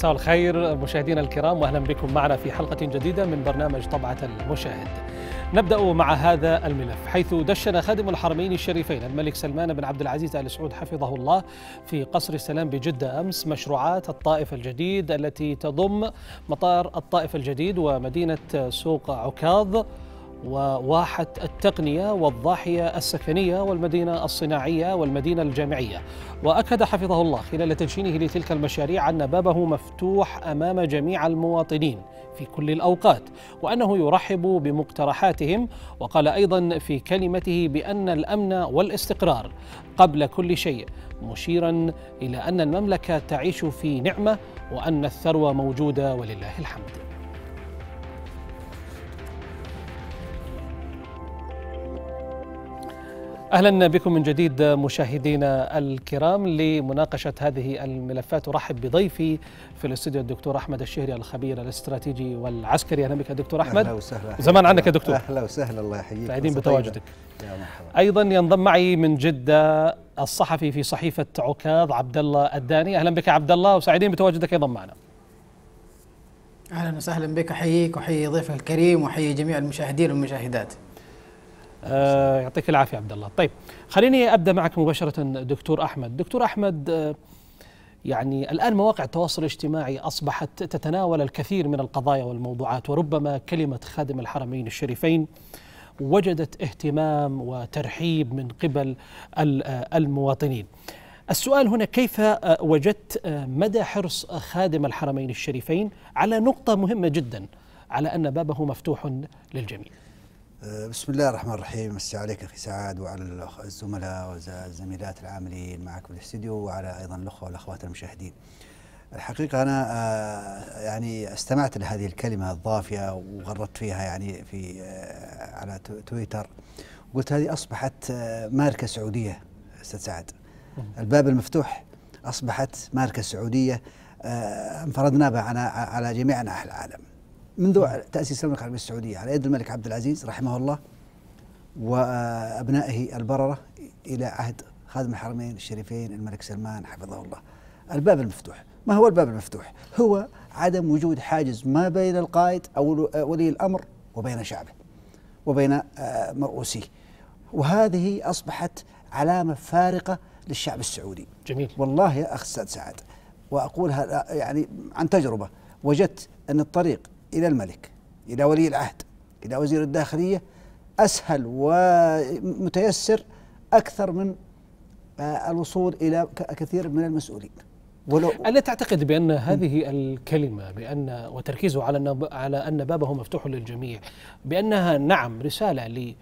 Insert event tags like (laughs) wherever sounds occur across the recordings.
مساء الخير مشاهدينا الكرام واهلا بكم معنا في حلقه جديده من برنامج طبعه المشاهد. نبدا مع هذا الملف حيث دشن خادم الحرمين الشريفين الملك سلمان بن عبد العزيز ال سعود حفظه الله في قصر السلام بجده امس مشروعات الطائف الجديد التي تضم مطار الطائف الجديد ومدينه سوق عكاظ وواحة التقنية والضاحية السكنية والمدينة الصناعية والمدينة الجامعية وأكد حفظه الله خلال تدشينه لتلك المشاريع أن بابه مفتوح أمام جميع المواطنين في كل الأوقات وأنه يرحب بمقترحاتهم وقال أيضا في كلمته بأن الأمن والاستقرار قبل كل شيء مشيرا إلى أن المملكة تعيش في نعمة وأن الثروة موجودة ولله الحمد اهلا بكم من جديد مشاهدينا الكرام لمناقشه هذه الملفات ارحب بضيفي في الاستوديو الدكتور احمد الشهري الخبير الاستراتيجي والعسكري اهلا بك يا دكتور احمد اهلا وسهلا زمان عنك يا دكتور اهلا وسهلا الله يحييك سعيدين بتواجدك ايضا ينضم معي من جده الصحفي في صحيفه عكاظ عبد الله الداني اهلا بك عبد الله وسعيدين بتواجدك ايضا معنا اهلا وسهلا بك احييك واحيي ضيفك الكريم واحيي جميع المشاهدين والمشاهدات آه، يعطيك العافيه عبد الله طيب خليني ابدا معك مباشره دكتور احمد دكتور احمد آه، يعني الان مواقع التواصل الاجتماعي اصبحت تتناول الكثير من القضايا والموضوعات وربما كلمه خادم الحرمين الشريفين وجدت اهتمام وترحيب من قبل آه، المواطنين السؤال هنا كيف وجدت مدى حرص خادم الحرمين الشريفين على نقطه مهمه جدا على ان بابه مفتوح للجميع آه، بسم الله الرحمن الرحيم مسي عليك اخي سعاد وعلى الزملاء والزميلات العاملين معك في الاستديو وعلى ايضا الاخوه والاخوات المشاهدين. الحقيقه انا آه، يعني استمعت لهذه الكلمه الضافيه وغردت فيها يعني في آه، على تويتر قلت هذه اصبحت ماركه سعوديه استاذ سعد. الباب المفتوح اصبحت ماركه سعوديه انفردنا بها على جميع انحاء العالم. منذ تأسيس المملكة العربية السعودية على يد الملك عبد العزيز رحمه الله وأبنائه البررة إلى عهد خادم الحرمين الشريفين الملك سلمان حفظه الله الباب المفتوح ما هو الباب المفتوح؟ هو عدم وجود حاجز ما بين القائد أو ولي الأمر وبين شعبه وبين آه، مرؤوسيه وهذه أصبحت علامة فارقة للشعب السعودي جميل والله يا أخ استاذ سعد وأقولها يعني عن تجربة وجدت أن الطريق إلى الملك إلى ولي العهد إلى وزير الداخلية أسهل ومتيسر أكثر من آه، الوصول إلى كثير من المسؤولين ولو ألا تعتقد بأن هذه الكلمة بأن وتركيزه على أن على أن بابه مفتوح للجميع بأنها نعم رسالة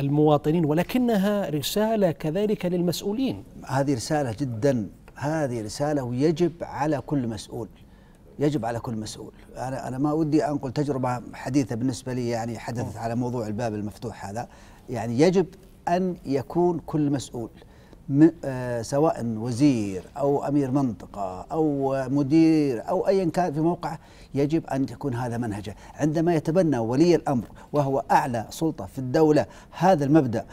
للمواطنين آه، ولكنها رسالة كذلك للمسؤولين هذه رسالة جدا هذه رسالة ويجب على كل مسؤول يجب على كل مسؤول انا انا ما ودي انقل تجربه حديثه بالنسبه لي يعني حدثت على موضوع الباب المفتوح هذا يعني يجب ان يكون كل مسؤول آه، سواء وزير او امير منطقه او مدير او ايا كان في موقعه يجب ان يكون هذا منهجه، عندما يتبنى ولي الامر وهو اعلى سلطه في الدوله هذا المبدا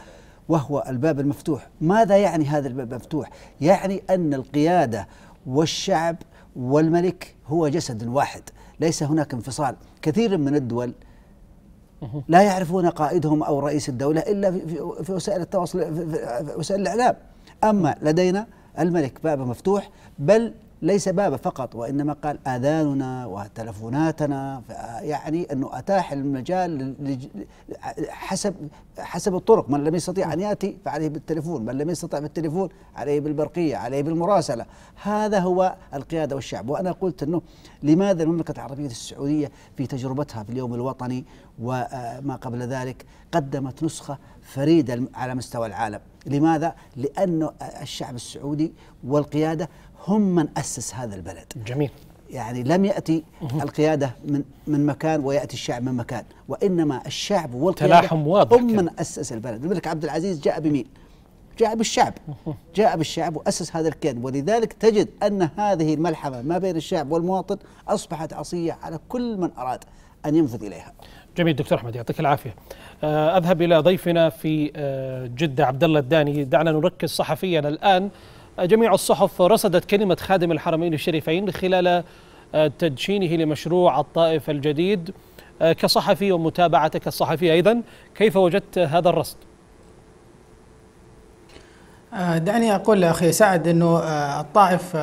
وهو الباب المفتوح، ماذا يعني هذا الباب المفتوح؟ يعني ان القياده والشعب والملك هو جسد واحد ليس هناك انفصال كثير من الدول لا يعرفون قائدهم او رئيس الدوله الا في وسائل التواصل في وسائل الاعلام اما لدينا الملك بابه مفتوح بل ليس بابه فقط وانما قال اذاننا وتلفوناتنا يعني انه اتاح المجال حسب حسب الطرق من لم يستطيع ان ياتي فعليه بالتليفون من لم يستطع بالتليفون عليه بالبرقيه عليه بالمراسله هذا هو القياده والشعب وانا قلت انه لماذا المملكه العربيه السعوديه في تجربتها في اليوم الوطني وما قبل ذلك قدمت نسخة فريدة على مستوى العالم لماذا؟ لأن الشعب السعودي والقيادة هم من أسس هذا البلد جميل يعني لم يأتي القيادة من, من مكان ويأتي الشعب من مكان وإنما الشعب والقيادة تلاحم واضح هم من أسس البلد الملك عبد العزيز جاء بمين؟ جاء بالشعب جاء بالشعب وأسس هذا الكيان ولذلك تجد أن هذه الملحمة ما بين الشعب والمواطن أصبحت عصية على كل من أراد أن ينفذ إليها جميل دكتور احمد يعطيك العافيه. آه، اذهب الى ضيفنا في آه، جده عبد الله الداني، دعنا نركز صحفيا الان جميع الصحف رصدت كلمه خادم الحرمين الشريفين خلال آه، تدشينه لمشروع الطائف الجديد كصحفي ومتابعتك الصحفيه ايضا، كيف وجدت هذا الرصد؟ دعني أقول أخي سعد أنه الطائف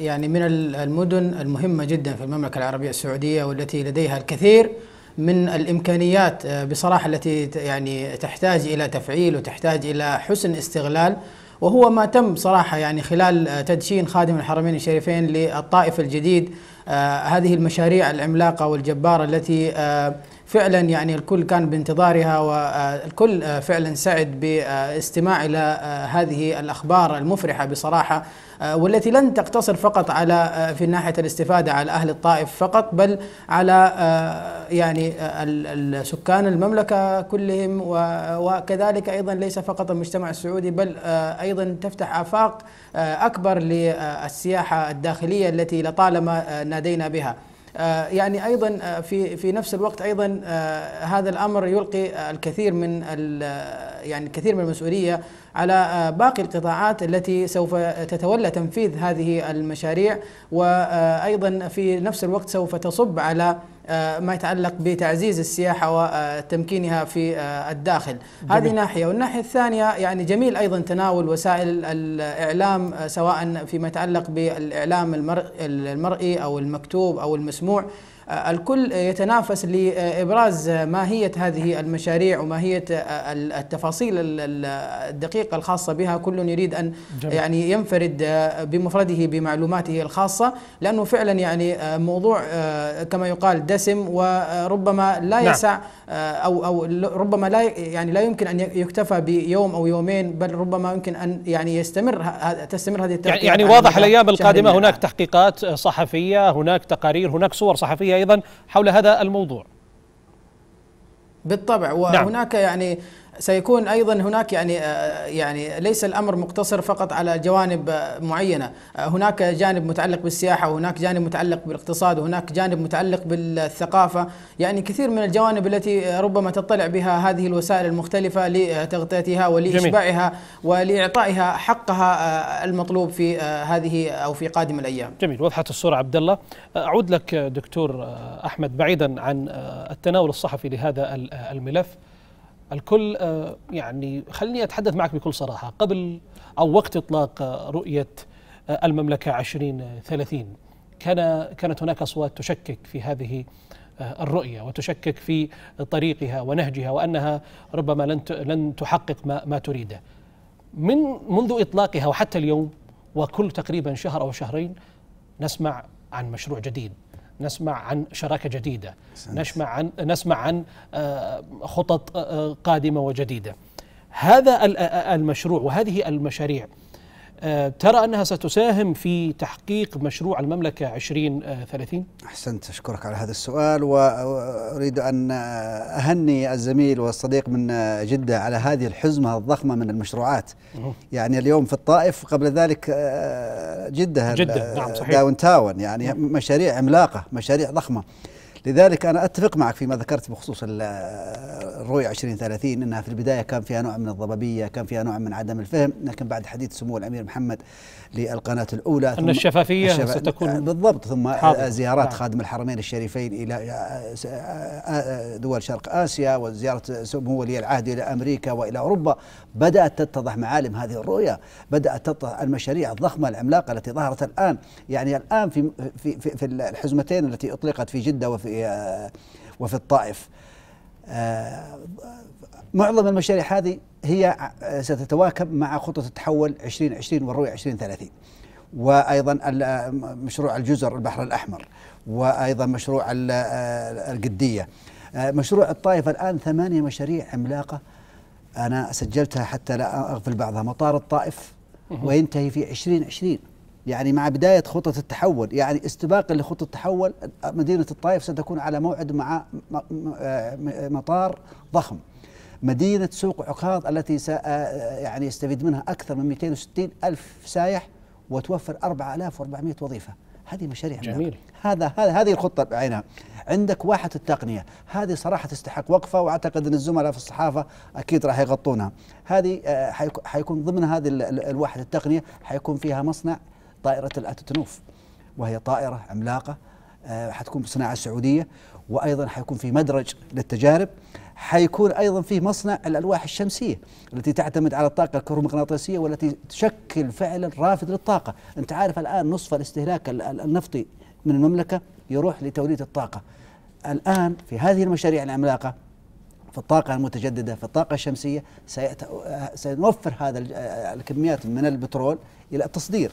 يعني من المدن المهمة جدا في المملكة العربية السعودية والتي لديها الكثير من الامكانيات آه، بصراحه التي يعني تحتاج الى تفعيل وتحتاج الى حسن استغلال وهو ما تم صراحه يعني خلال آه، تدشين خادم الحرمين الشريفين للطائف الجديد آه، هذه المشاريع العملاقه والجباره التي فعلا يعني الكل كان بانتظارها والكل آه، آه، فعلا سعد باستماع الى آه، هذه الاخبار المفرحه بصراحه والتي لن تقتصر فقط على في ناحيه الاستفاده على اهل الطائف فقط بل على يعني سكان المملكه كلهم وكذلك ايضا ليس فقط المجتمع السعودي بل ايضا تفتح افاق اكبر للسياحه الداخليه التي لطالما نادينا بها. آه، يعني ايضا آه، في في نفس الوقت ايضا آه، هذا الامر يلقي الكثير من يعني الكثير من المسؤوليه على باقي القطاعات التي سوف تتولى تنفيذ هذه المشاريع وايضا في نفس الوقت سوف تصب على آه، ما يتعلق بتعزيز السياحه وتمكينها في آه، الداخل جميل. هذه ناحيه والناحيه الثانيه يعني جميل ايضا تناول وسائل الاعلام سواء فيما يتعلق بالاعلام المرئي او المكتوب او المسموع آه، الكل يتنافس لابراز ماهيه هذه المشاريع وماهيه آه، التفاصيل الدقيقه الخاصه بها كل يريد ان جميل. يعني ينفرد آه، بمفرده بمعلوماته الخاصه لانه فعلا يعني موضوع كما يقال دسم وربما لا نعم. يسع او او ربما لا يعني لا يمكن ان يكتفى بيوم او يومين بل ربما يمكن ان يعني يستمر تستمر هذه يعني, يعني واضح الايام القادمه هناك تحقيقات صحفيه هناك تقارير هناك صور صحفيه أيضا حول هذا الموضوع بالطبع نعم. وهناك نعم. يعني سيكون ايضا هناك يعني آه، يعني ليس الامر مقتصر فقط على جوانب آه، معينه، آه، هناك جانب متعلق بالسياحه وهناك جانب متعلق بالاقتصاد وهناك جانب متعلق بالثقافه، يعني كثير من الجوانب التي ربما تطلع بها هذه الوسائل المختلفه لتغطيتها ولاشباعها ولاعطائها حقها المطلوب في هذه او في قادم الايام. جميل، وضحت الصوره عبد الله، اعود لك دكتور احمد بعيدا عن التناول الصحفي لهذا الملف. الكل آه، يعني خليني أتحدث معك بكل صراحة قبل أو وقت إطلاق آه، رؤية آه، المملكة 2030 كان كانت هناك أصوات تشكك في هذه الرؤية وتشكك في طريقها ونهجها وأنها ربما لن لن تحقق ما, ما تريده من منذ إطلاقها وحتى اليوم وكل تقريبا شهر أو شهرين نسمع عن مشروع جديد نسمع عن شراكه جديده نسمع عن نسمع عن آه، خطط آه، قادمه وجديده هذا آه، المشروع وهذه المشاريع آه، ترى أنها ستساهم في تحقيق مشروع المملكة 2030 آه، أحسنت أشكرك على هذا السؤال وأريد أن أهني الزميل والصديق من جدة على هذه الحزمة الضخمة من المشروعات يعني اليوم في الطائف قبل ذلك آه، جدة, جدة. نعم صحيح. داون تاون يعني مشاريع عملاقة مشاريع ضخمة لذلك أنا أتفق معك فيما ذكرت بخصوص الرؤية 2030 أنها في البداية كان فيها نوع من الضبابية كان فيها نوع من عدم الفهم لكن بعد حديث سمو الأمير محمد للقناة الأولى أن الشفافية الشفا... ستكون بالضبط ثم حاضر. زيارات نعم. خادم الحرمين الشريفين إلى دول شرق آسيا وزيارة سمو ولي العهد إلى أمريكا وإلى أوروبا بدأت تتضح معالم هذه الرؤية بدأت تتضح المشاريع الضخمة العملاقة التي ظهرت الآن يعني الآن في, في, في, في الحزمتين التي أطلقت في جدة وفي وفي آه، وفي الطائف آه، معظم المشاريع هذه هي آه، ستتواكب مع خطة التحول 2020 والرؤية 2030 وأيضا مشروع الجزر البحر الأحمر وأيضا مشروع القدية مشروع الطائف الآن ثمانية مشاريع عملاقة أنا سجلتها حتى لا أغفل بعضها مطار الطائف وينتهي في 2020 يعني مع بداية خطة التحول يعني استباقا لخطة التحول مدينة الطائف ستكون على موعد مع آه، مطار ضخم مدينة سوق عكاظ التي س آه، آه، يعني يستفيد منها أكثر من 260 ألف سايح وتوفر 4400 وظيفة هذه مشاريع جميل هذا هذه الخطة بعينها عندك واحة التقنية هذه صراحة تستحق وقفة وأعتقد أن الزملاء في الصحافة أكيد راح يغطونها هذه حيكون ضمن هذه الواحة التقنية حيكون فيها مصنع طائرة الأتتنوف وهي طائرة عملاقة آه، حتكون بصناعة سعودية وأيضا حيكون في مدرج للتجارب حيكون أيضا في مصنع الألواح الشمسية التي تعتمد على الطاقة الكهرومغناطيسية والتي تشكل فعلا رافد للطاقة أنت عارف الآن نصف الاستهلاك النفطي من المملكة يروح لتوليد الطاقة الآن في هذه المشاريع العملاقة في الطاقة المتجددة في الطاقة الشمسية سيأت... آه، سنوفر هذا آه، الكميات من البترول إلى التصدير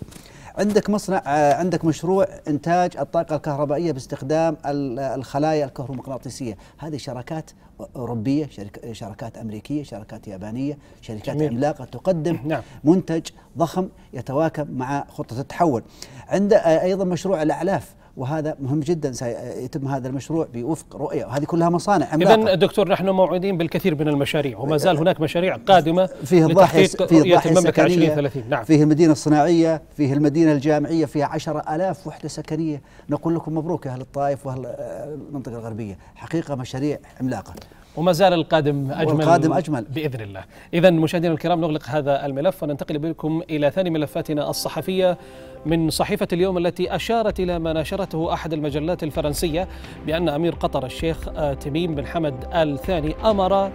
عندك مصنع آه، عندك مشروع انتاج الطاقه الكهربائيه باستخدام آه، الخلايا الكهرومغناطيسيه هذه شراكات اوروبيه شركات امريكيه شركات يابانيه شركات جميل. عملاقه تقدم نعم. منتج ضخم يتواكب مع خطه التحول عند آه، ايضا مشروع الاعلاف وهذا مهم جدا سيتم هذا المشروع بوفق رؤيه وهذه كلها مصانع عملاقه اذا دكتور نحن موعودين بالكثير من المشاريع وما أه، زال هناك مشاريع قادمه فيه الضاحيه فيه الضاحيه المملكه 2030 نعم فيه المدينه الصناعيه فيه المدينه الجامعيه فيها 10000 وحده سكنيه نقول لكم مبروك اهل الطائف واهل آه، المنطقه الغربيه حقيقه مشاريع عملاقه وما زال القادم أجمل والقادم أجمل بإذن الله إذا مشاهدينا الكرام نغلق هذا الملف وننتقل بكم إلى ثاني ملفاتنا الصحفية من صحيفة اليوم التي أشارت إلى ما نشرته أحد المجلات الفرنسية بأن أمير قطر الشيخ آه، تميم بن حمد آل ثاني أمر آه،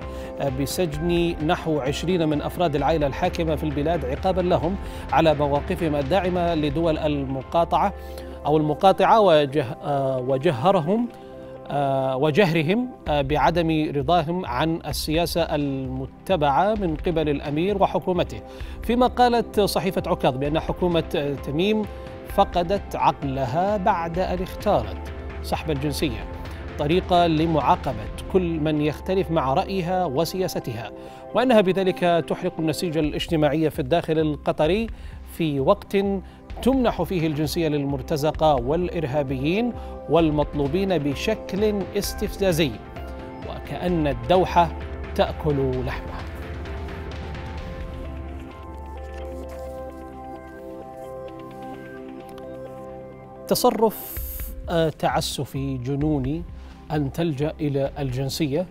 بسجن نحو عشرين من أفراد العائلة الحاكمة في البلاد عقابا لهم على مواقفهم الداعمة لدول المقاطعة أو المقاطعة وجه آه، وجهرهم آه، وجهرهم آه، بعدم رضاهم عن السياسة المتبعة من قبل الأمير وحكومته فيما قالت صحيفة عكاظ بأن حكومة آه، تميم فقدت عقلها بعد أن اختارت سحب الجنسية طريقة لمعاقبة كل من يختلف مع رأيها وسياستها وأنها بذلك تحرق النسيج الاجتماعي في الداخل القطري في وقت تمنح فيه الجنسية للمرتزقة والإرهابيين والمطلوبين بشكل استفزازي وكأن الدوحة تأكل لحمها تصرف آه، تعسفي جنوني أن تلجأ إلى الجنسية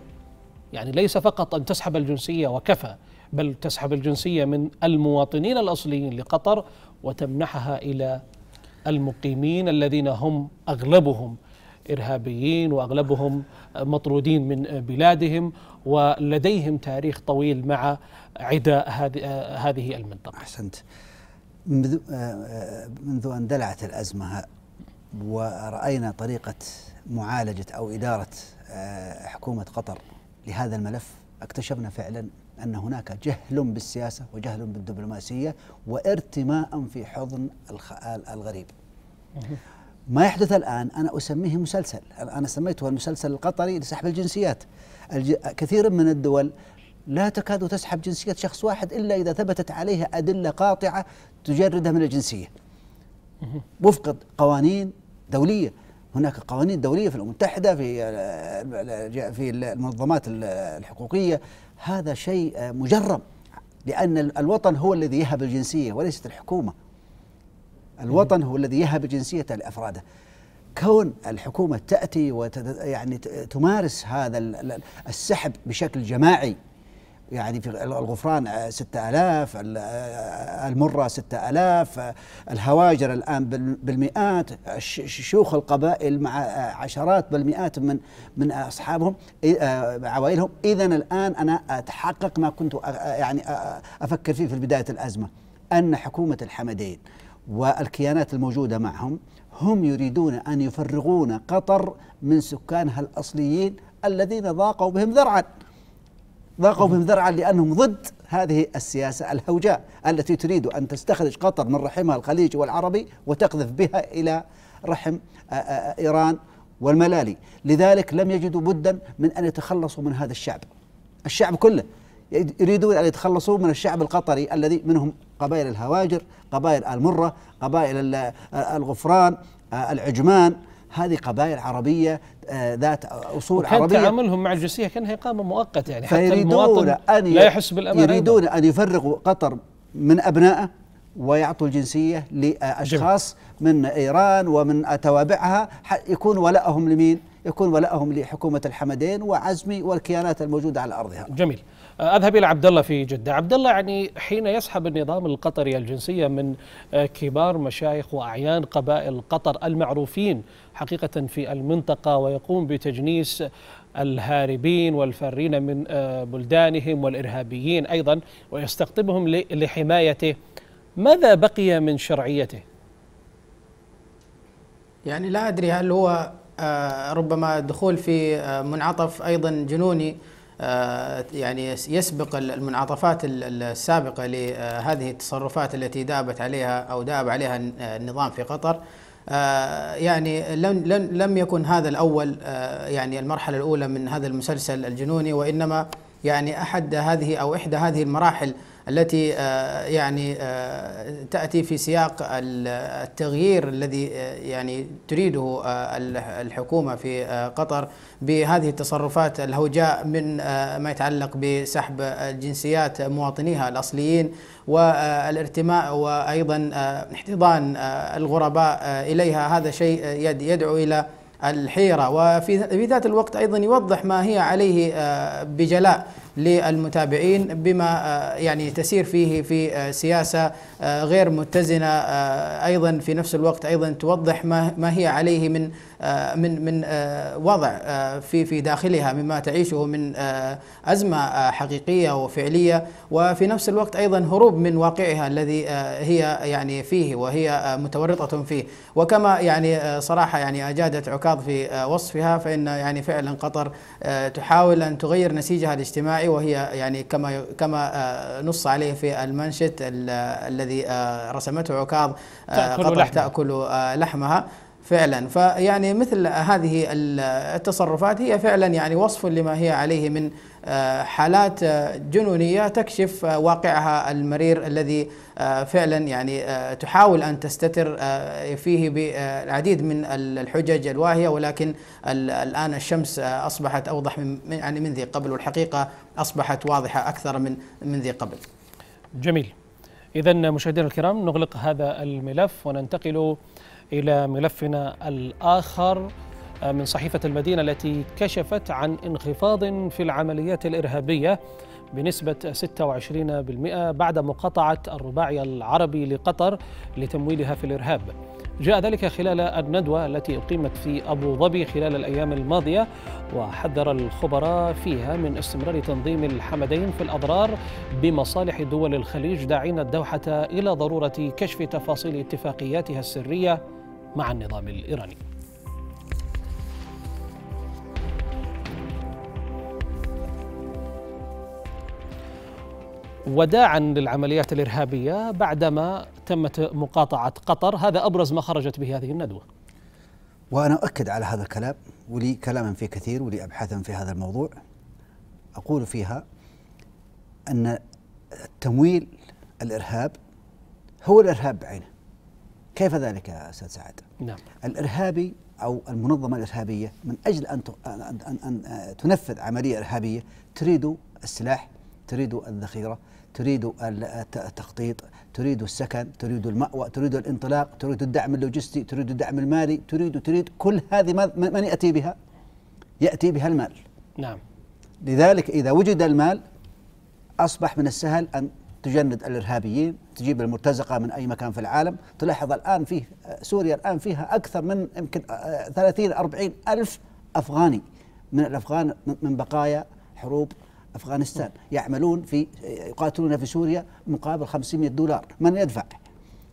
يعني ليس فقط أن تسحب الجنسية وكفى بل تسحب الجنسية من المواطنين الأصليين لقطر وتمنحها إلى المقيمين الذين هم أغلبهم إرهابيين وأغلبهم مطرودين من بلادهم ولديهم تاريخ طويل مع عداء هذه المنطقة أحسنت منذ, منذ أن دلعت الأزمة ورأينا طريقة معالجة أو إدارة آه، حكومة قطر لهذا الملف اكتشفنا فعلا أن هناك جهل بالسياسة وجهل بالدبلوماسية وارتماء في حضن الغريب ما يحدث الآن أنا أسميه مسلسل أنا سميته المسلسل القطري لسحب الجنسيات كثير من الدول لا تكاد تسحب جنسية شخص واحد إلا إذا ثبتت عليها أدلة قاطعة تجرده من الجنسية وفق قوانين دولية هناك قوانين دولية في الأمم المتحدة في في المنظمات الحقوقية هذا شيء آه، مجرم لأن الوطن هو الذي يهب الجنسية وليست الحكومة الوطن هو الذي يهب جنسية لأفراده كون الحكومة تأتي وتمارس يعني تمارس هذا السحب بشكل جماعي يعني في الغفران 6000 آه، آه، المرة 6000 آه، الهواجر الآن بالمئات شيوخ القبائل مع عشرات بالمئات من من أصحابهم عوائلهم إذا الآن أنا أتحقق ما كنت يعني أفكر فيه في بداية الأزمة أن حكومة الحمدين والكيانات الموجودة معهم هم يريدون أن يفرغون قطر من سكانها الأصليين الذين ضاقوا بهم ذرعا ضاقوا بهم ذرعا لأنهم ضد هذه السياسة الهوجاء التي تريد أن تستخرج قطر من رحمها الخليجي والعربي وتقذف بها إلى رحم آه، آه، إيران والملالي لذلك لم يجدوا بدا من أن يتخلصوا من هذا الشعب الشعب كله يريدون أن يتخلصوا من الشعب القطري الذي منهم قبائل الهواجر قبائل المرة قبائل آه، الغفران العجمان هذه قبائل عربية آه، ذات أصول وكان عربية تعاملهم مع الجنسية كأنها إقامة مؤقتة يعني حتى المواطن أن لا يحس بالأمان يريدون أن يفرغوا قطر من أبنائه ويعطوا الجنسية لأشخاص جميل. من إيران ومن توابعها يكون ولائهم لمين؟ يكون ولائهم لحكومة الحمدين وعزمي والكيانات الموجودة على أرضها جميل آه، اذهب الى عبد الله في جده، عبد الله يعني حين يسحب النظام القطري الجنسيه من آه، كبار مشايخ واعيان قبائل قطر المعروفين حقيقة في المنطقة ويقوم بتجنيس الهاربين والفارين من آه، بلدانهم والإرهابيين أيضا ويستقطبهم لحمايته ماذا بقي من شرعيته؟ يعني لا أدري هل هو آه، ربما دخول في آه، منعطف أيضا جنوني يعني يسبق المنعطفات السابقة لهذه التصرفات التي دابت عليها أو داب عليها النظام في قطر آه، يعني لم لم لم يكن هذا الاول آه، يعني المرحله الاولى من هذا المسلسل الجنوني وانما يعني احد هذه او احدى هذه المراحل التي آه، يعني آه، تأتي في سياق التغيير الذي آه، يعني تريده الحكومة في قطر بهذه التصرفات الهوجاء من ما يتعلق بسحب جنسيات مواطنيها الأصليين والارتماء وأيضا احتضان الغرباء إليها هذا شيء يدعو إلى الحيرة وفي ذات الوقت أيضا يوضح ما هي عليه بجلاء للمتابعين بما آه، يعني تسير فيه في آه، سياسة آه، غير متزنة أيضا في نفس الوقت أيضا توضح ما هي عليه من من من وضع في في داخلها مما تعيشه من أزمة حقيقية وفعلية وفي نفس الوقت أيضا هروب من واقعها الذي هي يعني فيه وهي متورطة فيه وكما يعني صراحة يعني أجادت عكاظ في وصفها فإن يعني فعلا قطر تحاول أن تغير نسيجها الاجتماعي الاجتماعي وهي يعني كما كما آه، نص عليه في المنشط الذي آه، رسمته عكاظ آه، تأكل قطر تأكل لحمها فعلا فيعني مثل هذه التصرفات هي فعلا يعني وصف لما هي عليه من آه، حالات جنونيه تكشف واقعها المرير الذي آه، فعلا يعني آه، تحاول ان تستتر فيه بالعديد من الحجج الواهيه ولكن الان الشمس اصبحت اوضح من يعني من ذي قبل والحقيقه اصبحت واضحه اكثر من من ذي قبل. جميل. اذا مشاهدينا الكرام نغلق هذا الملف وننتقل إلى ملفنا الآخر آه، من صحيفة المدينة التي كشفت عن انخفاض في العمليات الإرهابية بنسبة 26% بعد مقاطعة الرباعي العربي لقطر لتمويلها في الإرهاب جاء ذلك خلال الندوة التي أقيمت في أبو ظبي خلال الأيام الماضية وحذر الخبراء فيها من استمرار تنظيم الحمدين في الأضرار بمصالح دول الخليج داعين الدوحة إلى ضرورة كشف تفاصيل اتفاقياتها السرية مع النظام الإيراني وداعا للعمليات الإرهابية بعدما تمت مقاطعة قطر هذا أبرز ما خرجت به هذه الندوة وأنا أؤكد على هذا الكلام ولي كلام فيه كثير ولي ابحاث في هذا الموضوع أقول فيها أن تمويل الإرهاب هو الإرهاب بعينه كيف ذلك يا استاذ سعد؟ نعم الارهابي او المنظمه الارهابيه من اجل ان ان ان تنفذ عمليه ارهابيه تريد السلاح، تريد الذخيره، تريد التخطيط، تريد السكن، تريد المأوى، تريد الانطلاق، تريد الدعم اللوجستي، تريد الدعم المالي، تريد تريد كل هذه من ياتي بها؟ ياتي بها المال. نعم لذلك اذا وجد المال اصبح من السهل ان تجند الارهابيين، تجيب المرتزقه من اي مكان في العالم، تلاحظ الان فيه سوريا الان فيها اكثر من يمكن 30 آه، 40 الف افغاني من الافغان من بقايا حروب افغانستان، يعملون في يقاتلون في سوريا مقابل 500 دولار، من يدفع؟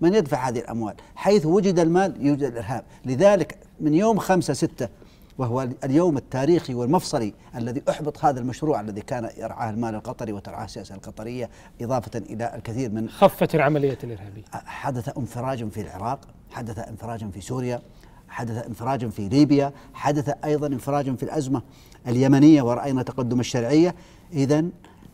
من يدفع هذه الاموال؟ حيث وجد المال يوجد الارهاب، لذلك من يوم 5 6 وهو اليوم التاريخي والمفصلي الذي احبط هذا المشروع الذي كان يرعاه المال القطري وترعاه السياسه القطريه اضافه الى الكثير من خفت العمليه الارهابيه حدث انفراج في العراق، حدث انفراج في سوريا، حدث انفراج في ليبيا، حدث ايضا انفراج في الازمه اليمنيه وراينا تقدم الشرعيه، اذا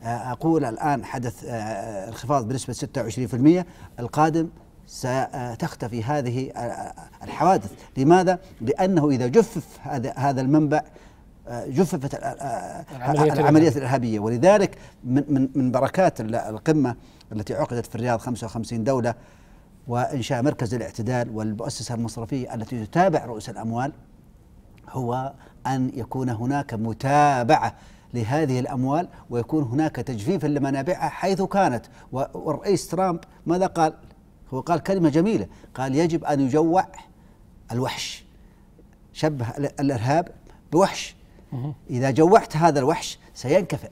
اقول الان حدث انخفاض بنسبه 26%، القادم ستختفي هذه الحوادث لماذا؟ لأنه إذا جفف هذا هذا المنبع آه، جففت آه، العملية, آه، الإرهابية ولذلك من, من, من بركات القمة التي عقدت في الرياض 55 دولة وإنشاء مركز الاعتدال والمؤسسة المصرفية التي تتابع رؤوس الأموال هو أن يكون هناك متابعة لهذه الأموال ويكون هناك تجفيف لمنابعها حيث كانت والرئيس ترامب ماذا قال؟ هو قال كلمة جميلة قال يجب أن يجوع الوحش شبه الإرهاب بوحش إذا جوعت هذا الوحش سينكفئ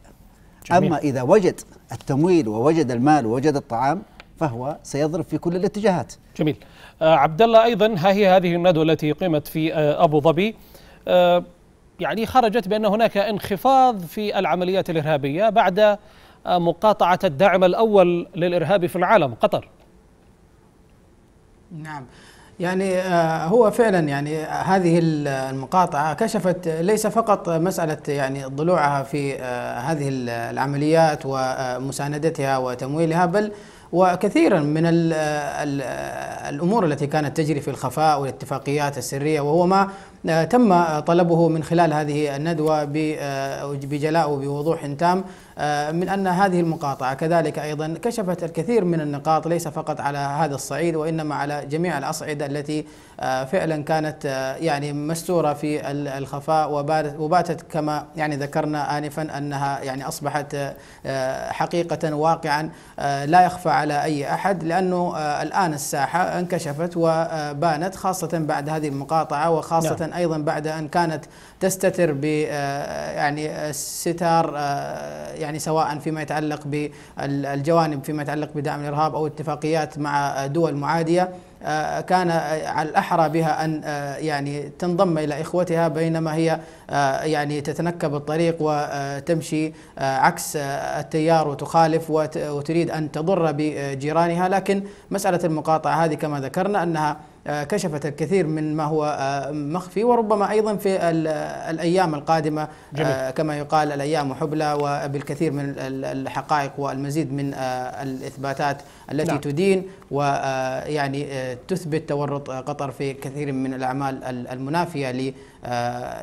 جميل. أما إذا وجد التمويل ووجد المال ووجد الطعام فهو سيضرب في كل الاتجاهات جميل آه عبد الله أيضا ها هي هذه الندوة التي قيمت في آه أبو ظبي آه يعني خرجت بأن هناك انخفاض في العمليات الإرهابية بعد آه، مقاطعة الدعم الأول للإرهاب في العالم قطر نعم يعني آه، هو فعلا يعني آه، هذه المقاطعة كشفت ليس فقط مسألة يعني ضلوعها في آه، هذه العمليات ومساندتها وتمويلها بل وكثيرا من الامور التي كانت تجري في الخفاء والاتفاقيات السريه وهو ما آه، تم طلبه من خلال هذه الندوة آه، بجلاء وبوضوح تام آه، من أن هذه المقاطعة كذلك أيضا كشفت الكثير من النقاط ليس فقط على هذا الصعيد وإنما على جميع الأصعدة التي فعلا كانت يعني مستورة في الخفاء وباتت كما يعني ذكرنا آنفا أنها يعني أصبحت حقيقة واقعا لا يخفى على أي أحد لأنه الآن الساحة انكشفت وبانت خاصة بعد هذه المقاطعة وخاصة نعم. ايضا بعد ان كانت تستتر ب آه، يعني الستار آه، آه، يعني سواء فيما يتعلق بالجوانب فيما يتعلق بدعم الارهاب او اتفاقيات مع دول معاديه كان على الأحرى بها أن يعني تنضم إلى إخوتها بينما هي يعني تتنكب الطريق وتمشي عكس التيار وتخالف وتريد أن تضر بجيرانها لكن مسألة المقاطعة هذه كما ذكرنا أنها آه، كشفت الكثير من ما هو آه، مخفي وربما ايضا في الايام القادمه آه، جميل. كما يقال الايام حبلى وبالكثير من الحقائق والمزيد من الاثباتات التي نعم. تدين ويعني تثبت تورط قطر في كثير من الاعمال المنافيه ل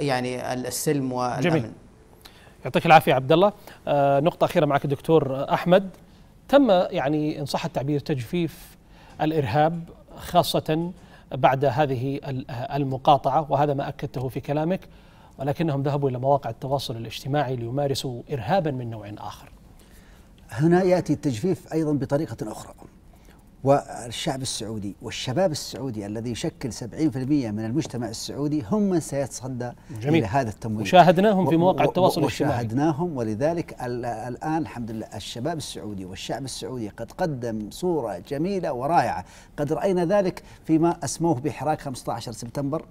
يعني السلم والامن جميل. يعطيك العافيه عبد الله نقطه اخيره معك دكتور احمد تم يعني ان صح التعبير تجفيف الارهاب خاصه بعد هذه المقاطعه وهذا ما اكدته في كلامك ولكنهم ذهبوا الى مواقع التواصل الاجتماعي ليمارسوا ارهابا من نوع اخر. هنا ياتي التجفيف ايضا بطريقه اخرى. والشعب السعودي والشباب السعودي الذي يشكل 70% من المجتمع السعودي هم من سيتصدى جميل. إلى هذا التمويل وشاهدناهم في مواقع التواصل الاجتماعي وشاهدناهم ولذلك الآن الحمد لله الشباب السعودي والشعب السعودي قد قدم صورة جميلة ورائعة قد رأينا ذلك فيما أسموه بحراك 15 سبتمبر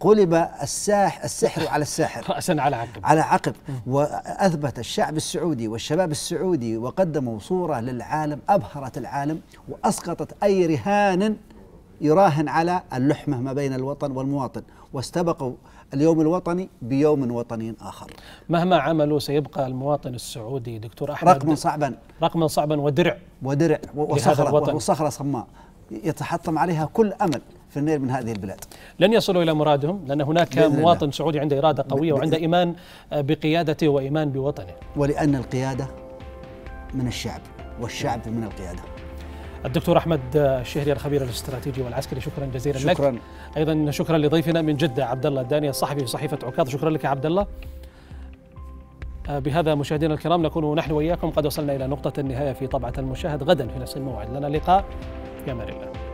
قلب الساح السحر على الساحر (laughs) رأسا على عقب على عقب وأثبت الشعب السعودي والشباب السعودي وقدموا صورة للعالم أبهرت العالم وأسقطت أي رهان يراهن على اللحمة ما بين الوطن والمواطن واستبقوا اليوم الوطني بيوم وطني آخر مهما عملوا سيبقى المواطن السعودي دكتور أحمد رقما صعبا رقما صعبا ودرع ودرع وصخرة, وصخرة صماء يتحطم عليها كل أمل في النيل من هذه البلاد لن يصلوا إلى مرادهم لأن هناك مواطن سعودي عنده إرادة قوية وعنده إيمان بقيادته وإيمان بوطنه ولأن القيادة من الشعب والشعب من القيادة الدكتور احمد الشهري الخبير الاستراتيجي والعسكري شكرا جزيلا شكرا لك شكرا ايضا شكرا لضيفنا من جده عبد الله الداني الصحفي في صحيفه عكاظ شكرا لك عبد الله بهذا مشاهدينا الكرام نكون نحن واياكم قد وصلنا الى نقطه النهايه في طبعه المشاهد غدا في نفس الموعد لنا لقاء في امان الله